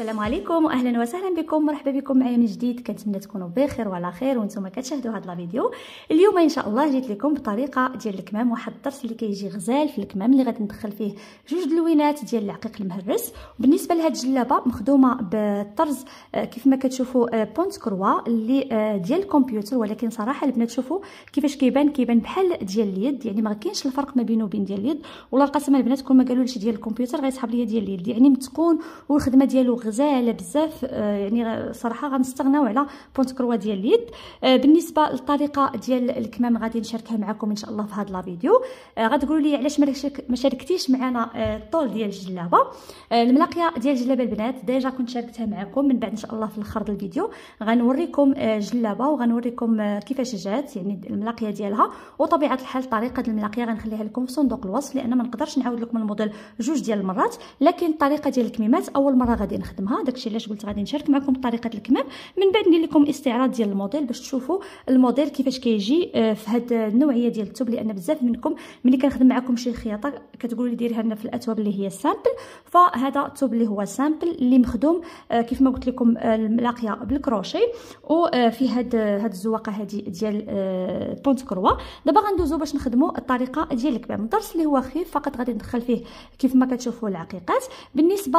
السلام عليكم واهلا وسهلا بكم مرحبا بكم معايا من جديد كنتمنى تكونوا بخير وعلى خير وانتم كتشاهدوا هذا الفيديو اليوم ان شاء الله جيت لكم بطريقه ديال الكمام واحد الطرس اللي كيجي غزال في الكمام اللي غادي ندخل فيه جوج دلوينات ديال العقيق المهرس بالنسبه لهاد الجلابه مخدومه بالطرز آه، كيف ما كتشوفوا آه، بونت كروا اللي آه، ديال الكمبيوتر ولكن صراحه البنات شوفوا كيفاش كيبان كيبان بحال ديال اليد يعني ما كاينش الفرق ما بينه وبين ديال اليد والله القسم البنات كون ما قالوا ليش ديال الكمبيوتر غيصحاب ليا ديال اليد يعني متقون والخدمه ديالو غزاله بزاف آه، يعني صراحه غنستغناو على بونت كروا ديال اليد آه، بالنسبه للطريقه ديال الكمام غادي نشاركها معكم ان شاء الله في هذا لا فيديو آه، غتقولوا لي علاش ما شاركتيش معنا الطول ديال الجلابه الملاقيه ديال جلابه البنات ديجا كنت شاركتها معكم من بعد ان شاء الله في ديال الفيديو غنوريكم جلابه وغنوريكم كيفاش جات يعني الملاقيه ديالها وطبيعه الحال طريقه الملاقيه غنخليها لكم في صندوق الوصف لان ما نقدرش نعاود لكم الموديل جوج ديال المرات لكن الطريقه ديال الكميمات اول مره غادي نخدم نخدمها داكشي علاش قلت غادي نشارك معكم طريقه الكمام من بعد ندير لكم استعراض ديال الموديل باش تشوفوا الموديل كيفاش كيجي آه، في هاد النوعيه ديال الثوب لان بزاف منكم ملي كنخدم معكم شي خياطه كتقولوا لي ديريها لنا في الاثواب اللي هي سامبل فهذا الثوب اللي هو سامبل اللي مخدوم آه، كيف ما قلت لكم ملاقيه آه، بالكروشي وفي هاد هاد الزواقه هادي ديال بونت كروا دابا غندوزو باش نخدمو الطريقه ديال الكمام الدرس اللي هو خفيف فقط غادي ندخل فيه كيف ما كتشوفوا العقيقات بالنسبه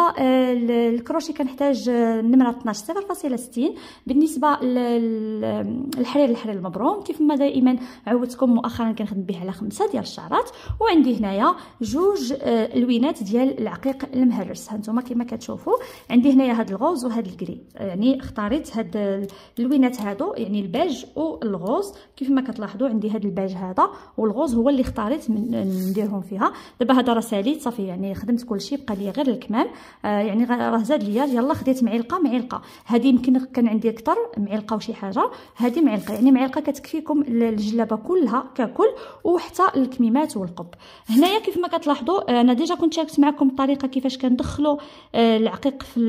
للكروشي هادشي كنحتاج آه، النمره 12.60 بالنسبه للحرير الحرير المبروم كيف ما دائما عودتكم مؤخرا كنخدم به على خمسه ديال الشعرات وعندي هنايا جوج آه، الوينات ديال العقيق المهرس هانتوما كما كتشوفوا عندي هنايا هاد الغوز وهاد الكري يعني اختاريت هاد اللوينات هادو يعني الباج والغوز كيف ما كتلاحظوا عندي هاد الباج هذا والغوز هو اللي اختاريت آه، نديرهم فيها دابا هذا راه ساليت صافي يعني خدمت كلشي بقى لي غير الكمام آه يعني راه زاد لي الدجاج يلا خديت معلقه معلقه هذه يمكن كان عندي اكثر معلقه وشي حاجه هذه معلقه يعني معلقه كتكفيكم الجلابه كلها ككل وحتى الكميمات والقب هنايا كيف ما كتلاحظوا انا ديجا كنت شاركت معكم الطريقه كيفاش كندخلوا آه، العقيق في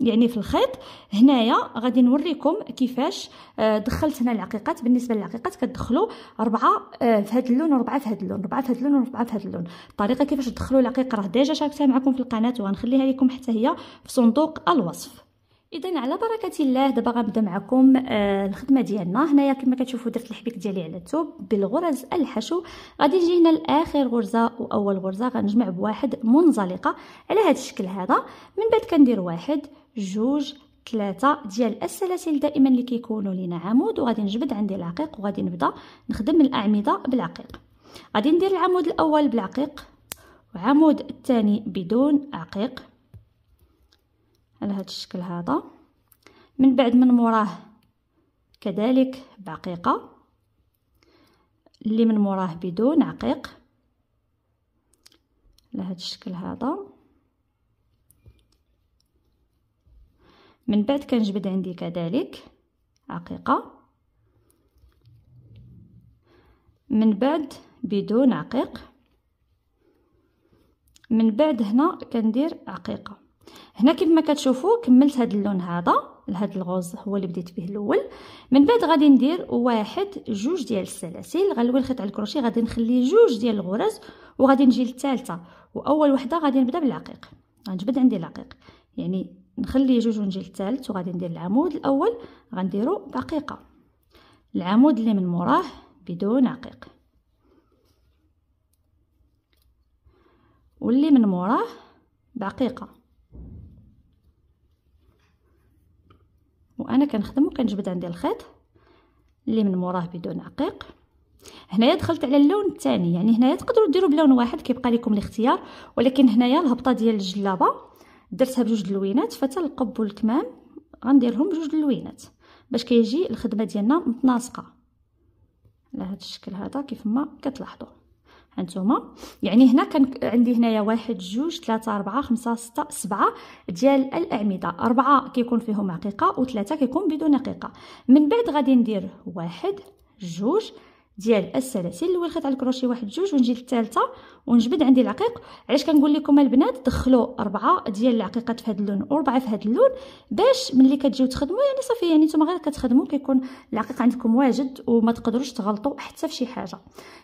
يعني في الخيط هنايا غادي نوريكم كيفاش آه، دخلت هنا العقيقات بالنسبه للعقيقات كتدخلوا اربعه آه، في هذا اللون وربعه في هذا اللون ربعه في هذا اللون وربعه في هذا اللون الطريقه كيفاش تدخلوا العقيق راه ديجا شاركتها معكم في القناه وغنخليها لكم حتى هي في صندوق صندوق الوصف اذا على بركه الله دابا غنبدا معكم آه الخدمه ديالنا هنايا كما كتشوفوا درت الحبيك ديالي على الثوب بالغرز الحشو غادي هنا لاخر غرزه واول غرزه غنجمع بواحد منزلقه على هذا الشكل هذا من بعد كندير واحد جوج ثلاثة ديال السلاسل دائما اللي كيكونوا لينا عمود وغادي نجبد عندي العقيق وغادي نبدا نخدم الاعمده بالعقيق غادي ندير العمود الاول بالعقيق وعمود الثاني بدون عقيق على هذا الشكل هذا من بعد من موراه كذلك بعقيقه اللي من موراه بدون عقيق على هذا الشكل هذا من بعد كنجبد عندي كذلك عقيقه من بعد بدون عقيق من بعد هنا كندير عقيقه هنا كيف ما كتشوفوا كملت هذا اللون هذا لهذا الغوز هو اللي بديت به الاول من بعد غادي ندير واحد جوج ديال السلاسل غنلوي الخيط على الكروشيه غادي نخلي جوج ديال الغرز وغادي نجي للثالثه واول وحده غادي نبدا بالعقيق غنجبد عندي العقيق يعني نخلي جوج ونجي للثالث وغادي ندير العمود الاول غنديرو بعقيقه العمود اللي من موراه بدون عقيق واللي من موراه بعقيقه انا كنخدم وكنجبد عندي الخيط اللي من موراه بدون عقيق هنايا دخلت على اللون الثاني يعني هنايا تقدروا ديروا بلون واحد كيبقى لكم الاختيار ولكن هنايا الهبطه ديال الجلابه درتها بجوج اللوينات فتا القب والكمام غنديرهم بجوج اللوينات باش كيجي الخدمه ديالنا متناسقه على هذا الشكل هذا كيف ما كتلاحظوا هانتوما يعني هنا كان عندي هنايا واحد جوج ثلاثة أربعة خمسة ستة سبعة ديال الأعمدة أربعة كيكون فيهم عقيقة وثلاثة كيكون بدون عقيقة من بعد غادي ندير واحد جوج ديال السلاسل الاول خيط على الكروشي واحد جوج ونجي للثالثه ونجبد عندي العقيق علاش كنقول لكم البنات دخلوا اربعه ديال العقيقات في هذا اللون واربعه في هذا اللون باش ملي كتجيو تخدموا يعني صافي يعني نتوما غير كتخدموا كيكون العقيق عندكم واجد وما تقدروش تغلطوا حتى في شي حاجه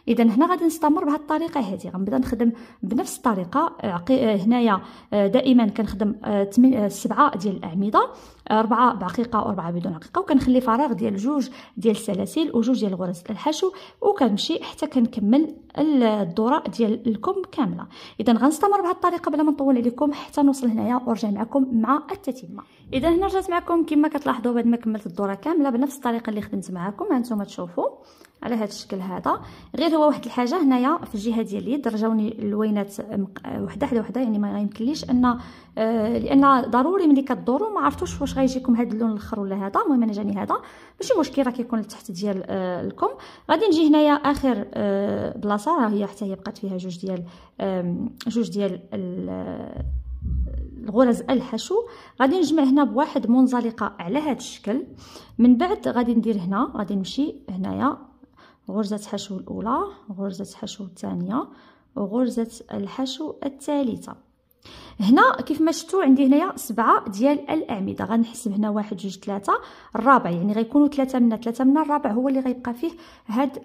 اذا هنا غادي نستمر بهذه الطريقه هذه غنبدا نخدم بنفس الطريقه آه، هنايا آه، دائما كنخدم آه، سبعه ديال الاعمده اربعه بعقيقه واربعه بدون عقيقه وكنخلي فراغ ديال جوج ديال السلاسل وجوج ديال غرز الحشو وكنمشي حتى كنكمل الدوره ديال الكم كامله اذا غنستمر بهذه الطريقه بلا ما نطول عليكم حتى نوصل هنايا ورجع معكم مع التتمه اذا هنا رجعت معكم كما كتلاحظوا بعد ما كملت الدوره كامله بنفس الطريقه اللي خدمت معكم هانتوما تشوفوا على هذا الشكل هذا غير هو واحد الحاجه هنايا في الجهه ديال اليد رجاوني الوينات وحده حدا وحده يعني ما يمكنليش ان آه لان ضروري ملي كدوروا ما عرفتوش واش غيجيكم هذا اللون الاخر ولا هذا المهم انا جاني هذا ماشي مشكل راه كيكون لتحت ديال آه، الكم غادي نجي هنايا اخر آه، بلاصه راه هي حتى هي بقات فيها جوج ديال جوج ديال آه، الغرز الحشو غادي نجمع هنا بواحد منزلقه على هذا الشكل من بعد غادي ندير هنا غادي نمشي هنايا غرزة حشو الأولى غرزة حشو الثانية غرزة الحشو الثالثة هنا كيف ما شفتوا عندي هنايا سبعة ديال الأعمدة غنحسب هنا واحد جوج ثلاثة الرابع يعني غيكونوا ثلاثة منا ثلاثة منا الرابع هو اللي غيبقى فيه هاد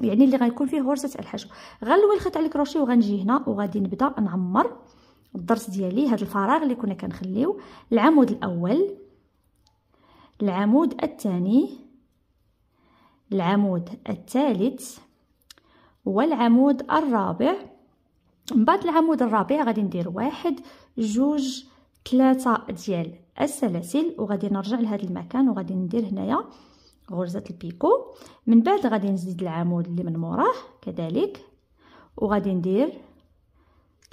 يعني اللي غيكون فيه غرزة الحشو غنلوي الخيط على الكروشي وغنجي هنا وغادي نبدا نعمر الضرس ديالي هاد الفراغ اللي كنا كنخليو العمود الأول العمود الثاني العمود الثالث والعمود الرابع من بعد العمود الرابع غادي ندير واحد جوج ثلاثة ديال السلاسل وغادي نرجع لهذا المكان وغادي ندير هنايا غرزة البيكو من بعد غادي نزيد العمود اللي من موراه كذلك وغادي ندير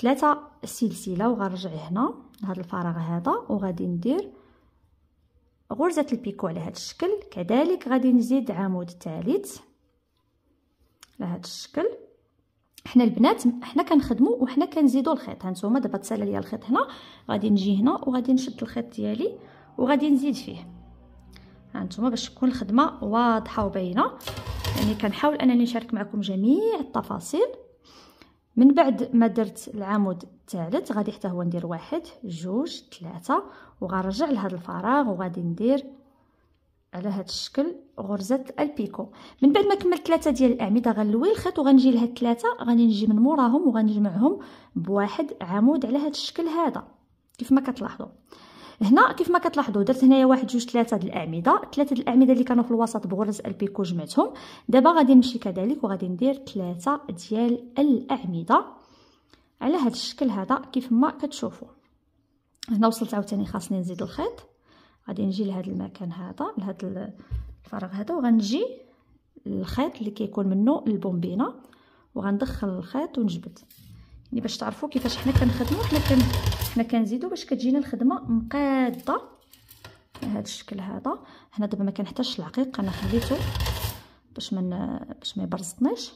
ثلاثة سلسلة وغنرجع هنا لهذا الفراغ هذا وغادي ندير غرزة البيكو على هذا الشكل كذلك غادي نزيد عمود ثالث على هذا الشكل حنا البنات حنا كنخدموا وحنا كنزيدوا الخيط هانتوما دابا تسال ليا الخيط هنا غادي نجي هنا وغادي نشد الخيط ديالي وغادي نزيد فيه هانتوما باش تكون الخدمه واضحه وباينه يعني كنحاول انني نشارك معكم جميع التفاصيل من بعد ما درت العمود الثالث غادي حتى هو ندير واحد جوج ثلاثة وغنرجع لهاد الفراغ وغادي ندير على هاد الشكل غرزة البيكو من بعد ما كملت ثلاثة ديال الأعمدة غنلوي الخيط وغنجي لهاد ثلاثة غادي نجي من موراهم وغنجمعهم بواحد عمود على هاد الشكل هذا كيف ما كتلاحظوا هنا كيف ما كتلاحظوا درت هنايا واحد جوج ثلاثه ديال الاعمده ثلاثه ديال الاعمده اللي كانوا في الوسط بغرز البيكو جمعتهم دابا غادي نمشي كذلك وغادي ندير ثلاثه ديال الاعمده على هذا الشكل هذا كيف ما كتشوفوا هنا وصلت عاوتاني خاصني نزيد الخيط غادي نجي لهذا المكان هذا لهذا الفراغ هذا وغنجي الخيط اللي كيكون منه البومبينه وغندخل الخيط ونجبد يعني باش تعرفوا كيفاش حنا كنخدموا حنا كن حنا كنزيدوا باش كتجينا الخدمه مقاده بهذا الشكل هذا هنا دابا ما كنحتاجش العقيق انا خليته باش من باش ما يبرزطنيش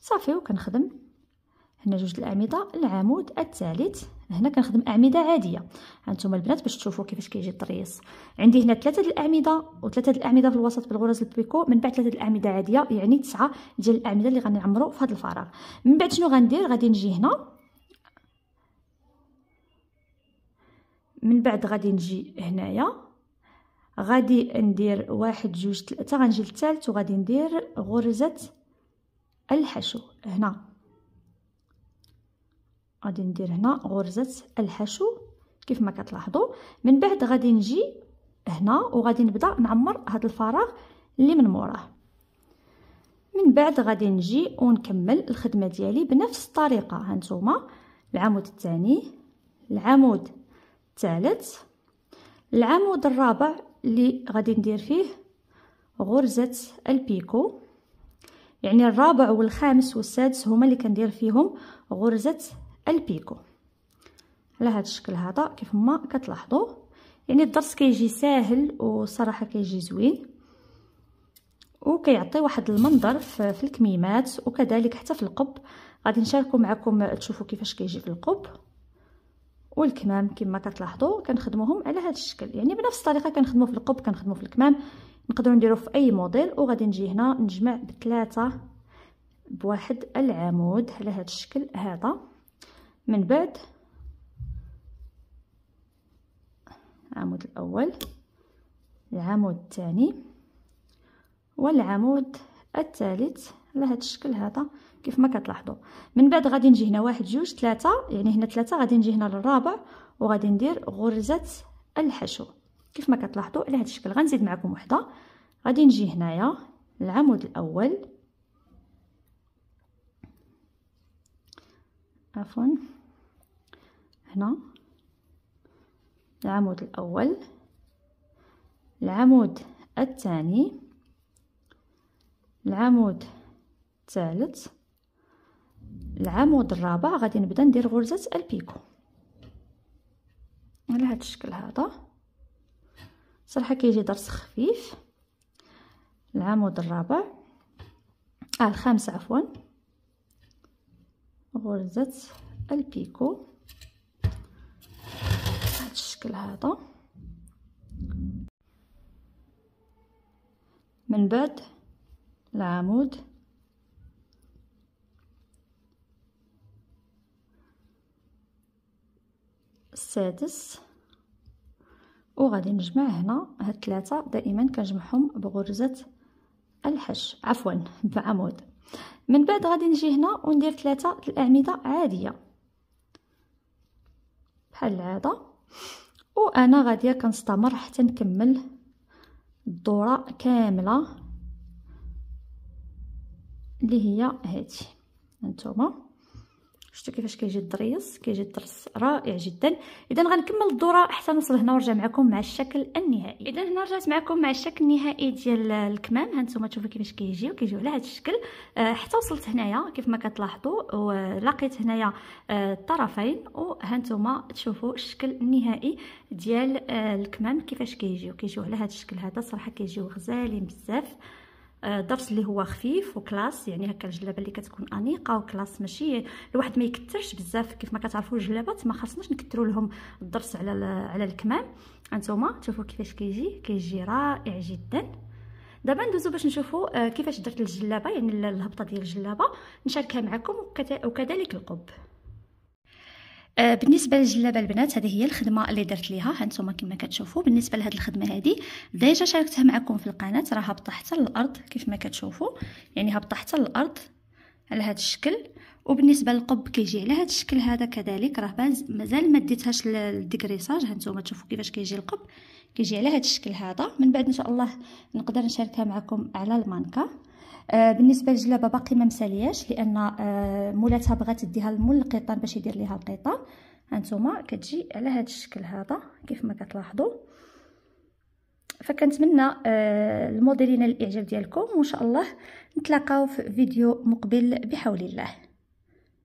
صافي وكنخدم هنا جوج الاعمده العمود الثالث هنا كنخدم اعمده عاديه هانتوما البنات باش تشوفوا كيفاش كيجي الطريس عندي هنا ثلاثه الاعمده وثلاثه الاعمده في الوسط بالغرز البيكو من بعد ثلاثه الاعمده عاديه يعني تسعه ديال الاعمده اللي غنعمرو في هذا الفراغ من بعد شنو غندير غادي نجي هنا من بعد غادي نجي هنايا غادي ندير واحد جوج ثلاثه غنجي للثالث وغادي ندير غرزه الحشو هنا غادي ندير هنا غرزه الحشو كيف ما كتلاحظوا من بعد غادي نجي هنا وغادي نبدا نعمر هذا الفراغ اللي من موراه من بعد غادي نجي ونكمل الخدمه ديالي بنفس الطريقه هانتوما العمود الثاني العمود الثالث العمود الرابع اللي غادي ندير فيه غرزه البيكو يعني الرابع والخامس والسادس هما اللي كندير فيهم غرزه البيكو على هذا الشكل هذا كيف ما كتلاحظوا يعني الدرس كيجي ساهل وصراحه كيجي زوين وكيعطي واحد المنظر في الكميمات وكذلك حتى في القب غادي نشاركو معكم تشوفوا كيفاش كيجي في القب والكمام كما كتلاحظوا كنخدموهم على هذا الشكل يعني بنفس الطريقه كنخدمو في القب كنخدمو في الكمام نقدروا نديرو في اي موديل وغادي نجي هنا نجمع بثلاثه بواحد العمود على هذا الشكل هذا من بعد العمود الأول العمود الثاني والعمود الثالث على هذا الشكل هذا كيف ما كتلاحظوا من بعد غادي نجي هنا واحد جوج ثلاثة يعني هنا ثلاثة غادي نجي هنا للرابع وغادي ندير غرزة الحشو كيف ما كتلاحظوا على هذا الشكل غنزيد معكم وحدة غادي نجي هنايا العمود الأول عفوا هنا العمود الأول العمود الثاني العمود الثالث العمود الرابع غادي نبدا ندير غرزة البيكو على هذا الشكل هذا صراحة كيجي درس خفيف العمود الرابع آه الخامس عفوا غرزة البيكو بهذا الشكل هذا من بعد العمود السادس وغادي نجمع هنا هاد ثلاثه دائما كنجمعهم بغرزه الحش عفوا بعمود من بعد غادي نجي هنا وندير ثلاثه الاعمده عاديه بحال العاده وانا غاديه كنستمر حتى نكمل الدوره كامله اللي هي هذه هانتوما شفتوا كيفاش كيجي الدريس كيجي الدرس رائع جدا اذا غنكمل الدوره حتى نوصل هنا ونرجع معكم مع الشكل النهائي اذا هنا رجعت معكم مع الشكل النهائي ديال الكمام ها نتوما تشوفوا كيفاش كيجي كيجيو على هذا الشكل آه حتى وصلت هنايا كيف ما كتلاحظوا ولقيت هنايا آه الطرفين وها نتوما تشوفوا الشكل النهائي ديال آه الكمام كيفاش كيجيو كيجيو على هذا الشكل هذا صراحه كيجيو غزالين بزاف آه، درس اللي هو خفيف وكلاس يعني هكا الجلابه اللي كتكون انيقه وكلاس ماشي الواحد ما يكثرش بزاف كيف ما كتعرفوا الجلابات ما خاصناش نكثروا لهم الدرس على على الكمام انتما شوفوا كيفاش كيجي كيجي رائع جدا دابا ندوزو باش نشوفوا آه، كيفاش درت الجلابه يعني الهبطه ديال الجلابه نشاركها معكم وكذلك القب آه، بالنسبه للجلابه البنات هذه هي الخدمه اللي درت ليها هانتوما كما كتشوفوا بالنسبه لهاد الخدمه هذه ديجا شاركتها معكم في القناه راه هابطه حتى للارض كيف ما كتشوفوا يعني هابطه حتى للارض على هذا الشكل وبالنسبه للقب كيجي على هذا الشكل هذا كذلك راه مازال ما ديتهاش للديكريساج هانتوما تشوفوا كيفاش كيجي القب كيجي على هذا الشكل هذا من بعد ان شاء الله نقدر نشاركها معكم على المانكا آه، بالنسبه للجلابه باقي ما مسالياش لان آه، مولاتها بغات ديها المول القيطان باش يدير ليها القيطان هانتوما كتجي على هذا الشكل هذا كيف ما كتلاحظوا فكنتمنى آه، الموديلين الاعجاب ديالكم وان شاء الله نتلاقاو في فيديو مقبل بحول الله